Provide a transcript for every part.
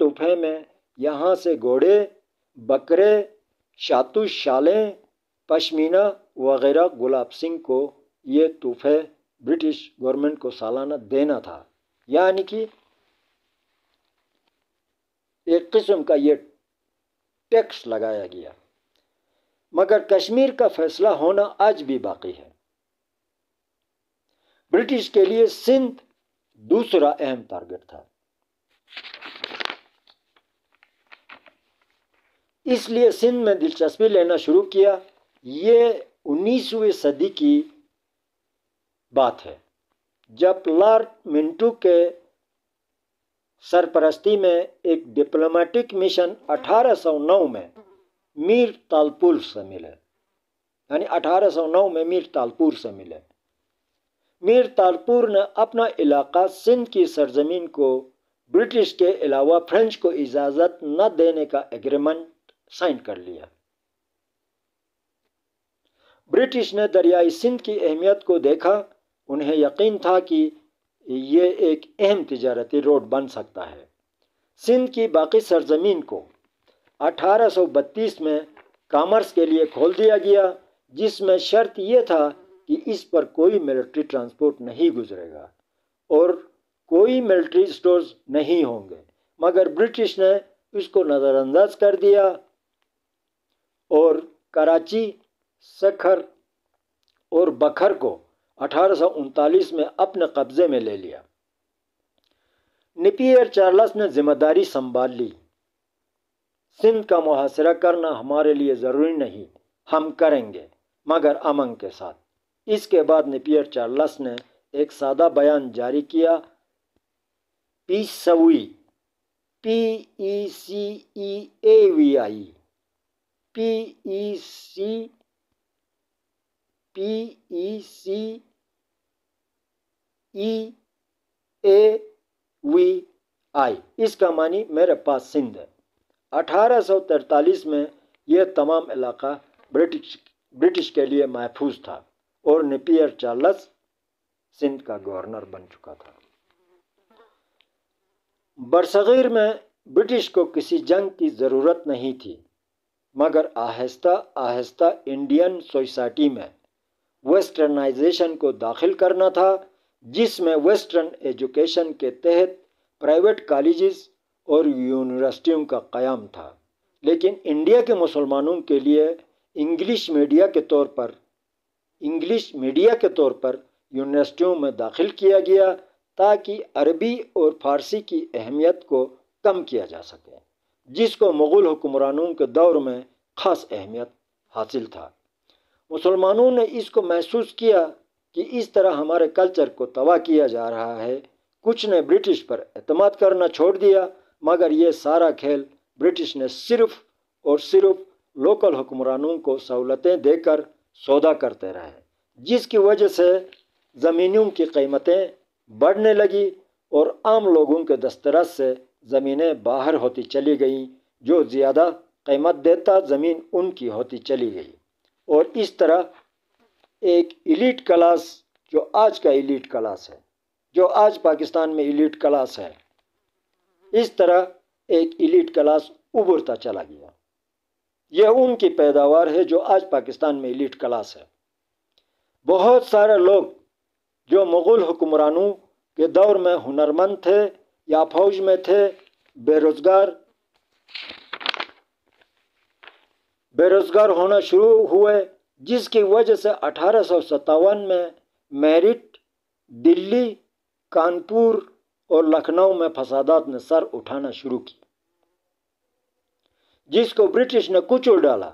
तोहफे में यहाँ से घोड़े बकरे शातु शाले पशमीना वगैरह गुलाब सिंह को ये तोहफे ब्रिटिश गवर्नमेंट को सालाना देना था यानी कि एक किस्म का ये टैक्स लगाया गया मगर कश्मीर का फैसला होना आज भी बाकी है ब्रिटिश के लिए सिंध दूसरा अहम टारगेट था इसलिए सिंध में दिलचस्पी लेना शुरू किया ये 19वीं सदी की बात है जब लॉर्ड मिंटू के सरपरस्ती में एक डिप्लोमेटिक मिशन 1809 में मीर तालपुर से मिले यानी 1809 में मीर तालपुर से मिले मीर तालपुर ने अपना इलाका सिंध की सरजमीन को ब्रिटिश के अलावा फ्रेंच को इजाज़त न देने का एग्रीमेंट साइन कर लिया ब्रिटिश ने दरियाई सिंध की अहमियत को देखा उन्हें यकीन था कि ये एक अहम तजारती रोड बन सकता है सिंध की बाकी सरजमीन को 1832 में कामर्स के लिए खोल दिया गया जिसमें शर्त यह था कि इस पर कोई मिलिट्री ट्रांसपोर्ट नहीं गुजरेगा और कोई मिलिट्री स्टोर्स नहीं होंगे मगर ब्रिटिश ने इसको नज़रअंदाज कर दिया और कराची सखर और बखर को अठारह में अपने कब्ज़े में ले लिया निपियर चार्लस ने जिम्मेदारी संभाल ली सिंध का मुहासरा करना हमारे लिए ज़रूरी नहीं हम करेंगे मगर अमंग के साथ इसके बाद निपियर चार्लस ने एक सादा बयान जारी किया peccavi P E C E A V I C P E A V I इसका मानी मेरे पास सिंध है तैतालीस में यह तमाम इलाका ब्रिटिश ब्रिटिश के लिए महफूज था और नेपियर चार्लस सिंध का गवर्नर बन चुका था बरसगीर में ब्रिटिश को किसी जंग की ज़रूरत नहीं थी मगर आहिस्ता आहिस्ता इंडियन सोसाइटी में वेस्टर्नाइजेशन को दाखिल करना था जिसमें वेस्टर्न एजुकेशन के तहत प्राइवेट कॉलेजेस और यूनिवर्सिटियों का क़्याम था लेकिन इंडिया के मुसलमानों के लिए इंग्लिश मीडिया के तौर पर इंग्लिश मीडिया के तौर पर यूनिवर्सिटियों में दाखिल किया गया ताकि अरबी और फारसी की अहमियत को कम किया जा सके जिसको मुग़ल हुक्मरानों के दौर में ख़ास अहमियत हासिल था मुसलमानों ने इसको महसूस किया कि इस तरह हमारे कल्चर को तबाह किया जा रहा है कुछ ने ब्रिटिश पर अतमाद करना छोड़ दिया मगर ये सारा खेल ब्रिटिश ने सिर्फ और सिर्फ लोकल हुक्मरानों को सहूलतें देकर सौदा करते रहे जिसकी वजह से ज़मीनों की कीमतें बढ़ने लगी और आम लोगों के दस्तरस से ज़मीनें बाहर होती चली गईं जो ज़्यादा कीमत देता ज़मीन उनकी होती चली गई और इस तरह एक इलीट क्लास जो आज का इलीट क्लास है जो आज पाकिस्तान में इलीट क्लास है इस तरह एक इलीट क्लास उभरता चला गया यह उनकी पैदावार है जो आज पाकिस्तान में इलीट क्लास है बहुत सारे लोग जो मुग़ल हुक्मरानों के दौर में हुनरमंद थे या फौज में थे बेरोजगार बेरोजगार होना शुरू हुए जिसकी वजह से अठारह में मेरिट दिल्ली कानपुर और लखनऊ में फसादात ने सर उठाना शुरू की जिसको ब्रिटिश ने कुचल डाला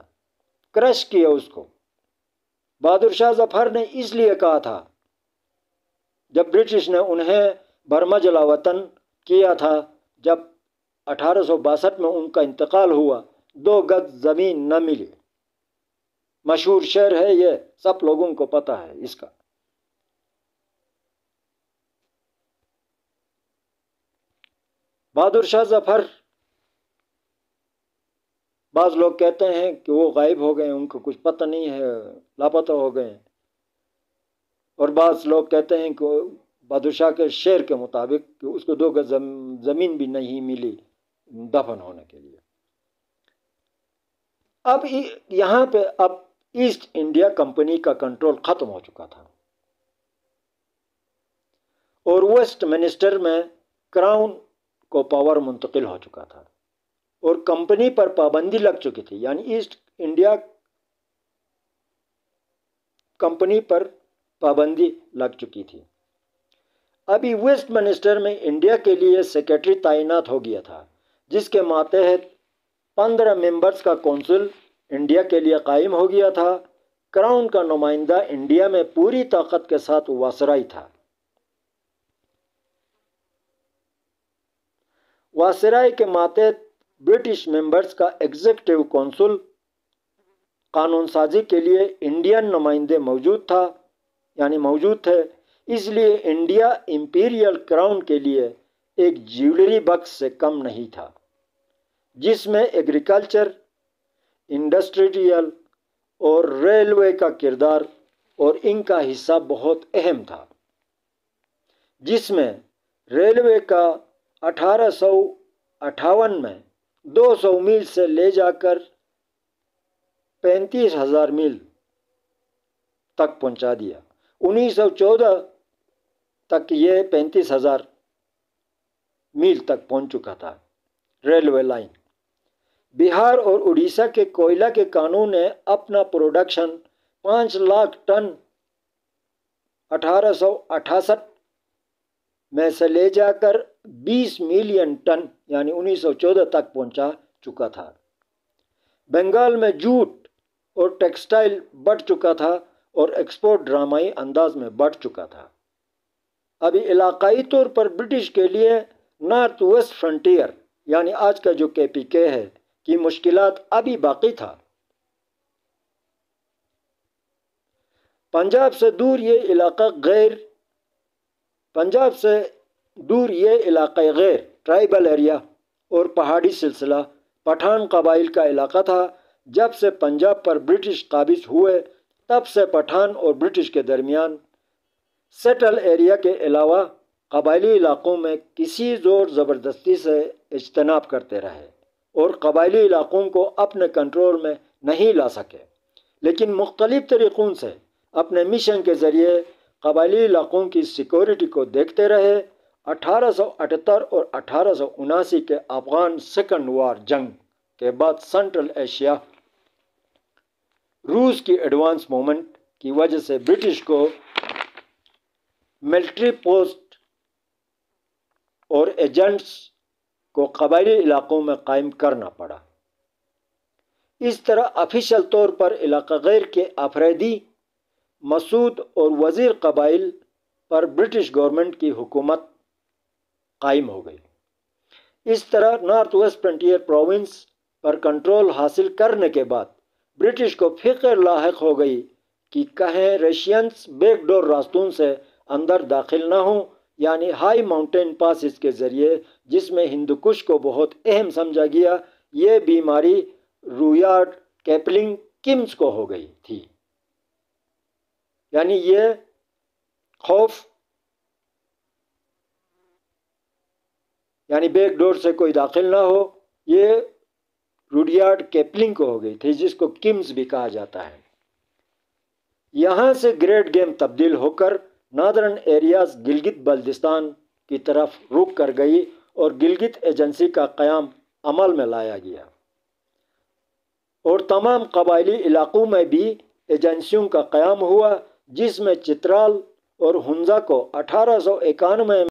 क्रश किया उसको बहादुर शाह जफर ने इसलिए कहा था जब ब्रिटिश ने उन्हें बर्मा जला वतन किया था जब अठारह में उनका इंतकाल हुआ दो गज ज़मीन न मिली मशहूर शहर है ये सब लोगों को पता है इसका बहादुर शाह जफर बाज लोग कहते हैं कि वो गायब हो गए उनको कुछ पता नहीं है लापता हो गए और बाज लोग कहते हैं कि बादशाह के शेर के मुताबिक कि उसको दो गज ज़मीन भी नहीं मिली दफन होने के लिए अब यहाँ पे अब ईस्ट इंडिया कंपनी का कंट्रोल ख़त्म हो चुका था और वेस्ट मिनिस्टर में क्राउन को पावर मुंतकिल हो चुका था और कंपनी पर पाबंदी लग चुकी थी यानी ईस्ट इंडिया कंपनी पर पाबंदी लग चुकी थी अभी वेस्ट मिनिस्टर में इंडिया के लिए सेक्रेटरी तैनात हो गया था जिसके मातहत पंद्रह मेंबर्स का कौंसिल इंडिया के लिए कायम हो गया था क्राउन का नुमाइंदा इंडिया में पूरी ताकत के साथ वासराई था वासराई के मातहत ब्रिटिश मेंबर्स का एग्जीक्यूटिव कौंसिल कानून साजी के लिए इंडियन नुमाइंदे मौजूद था यानी मौजूद थे इसलिए इंडिया इंपीरियल क्राउन के लिए एक ज्वेलरी बक्स से कम नहीं था जिसमें एग्रीकल्चर इंडस्ट्रियल और रेलवे का किरदार और इनका हिस्सा बहुत अहम था जिसमें रेलवे का अठारह में 200 मील से ले जाकर पैंतीस हजार मील तक पहुंचा दिया 1914 तक ये पैंतीस हज़ार मील तक पहुंच चुका था रेलवे लाइन बिहार और उड़ीसा के कोयला के कानून ने अपना प्रोडक्शन पाँच लाख टन अठारह में से ले जाकर 20 मिलियन टन यानी 1914 तक पहुंचा चुका था बंगाल में जूट और टेक्सटाइल बढ़ चुका था और एक्सपोर्ट ड्रामाई अंदाज में बढ़ चुका था अभी इलाक़ाई तौर पर ब्रिटिश के लिए नॉर्थ वेस्ट फ्रंटियर यानी आज का जो के पी के है की मुश्किल अभी बाकी था पंजाब से दूर ये इलाका गैर पंजाब से दूर ये इलाका गैर ट्राइबल एरिया और पहाड़ी सिलसिला पठान कबाइल का इलाका था जब से पंजाब पर ब्रिटिश काबिज हुए तब से पठान और ब्रिटिश के दरमियान सेटल एरिया के अलावा कबायली इलाक़ों में किसी ज़ोर ज़बरदस्ती से इजतनाब करते रहे और कबायली इलाक़ों को अपने कंट्रोल में नहीं ला सके लेकिन मुख्तलिफ़ तरीक़ों से अपने मिशन के ज़रिए कबायली इलाक़ों की सिक्योरिटी को देखते रहे 1878 और अठारह के अफ़गान सेकंड वार जंग के बाद सेंट्रल एशिया रूस की एडवांस मूवमेंट की वजह से ब्रिटिश को मिलिट्री पोस्ट और एजेंट्स को कबायली इलाकों में कायम करना पड़ा इस तरह ऑफिशियल तौर पर इलाका गैर के अफरीदी मसूद और वज़ीर कबाइल पर ब्रिटिश गवर्नमेंट की हुकूमत कायम हो गई इस तरह नॉर्थ वेस्ट फ्रंटियर प्रोविंस पर कंट्रोल हासिल करने के बाद ब्रिटिश को फिक्र लाक हो गई कि कहें रशियंस बैकडोर रास्तों से अंदर दाखिल ना हों यानी हाई माउंटेन पास इसके ज़रिए जिसमें हिंदुकुश को बहुत अहम समझा गया ये बीमारी रूयार्ड कैपलिंग किम्स को हो गई थी यानी ये खौफ यानी बैक डोर से कोई दाखिल ना हो ये रूडियार्ड कैपलिंग को हो गई थी जिसको किम्स भी कहा जाता है यहाँ से ग्रेट गेम तब्दील होकर नादरन एरियाज गिलगित बल्दिस्तान की तरफ रुक कर गई और गिलगित एजेंसी का क़्याम अमल में लाया गया और तमाम कबायली इलाक़ों में भी एजेंसियों का क़्याम हुआ जिसमें चित्राल और हुंजा को अठारह सौ इक्यानवे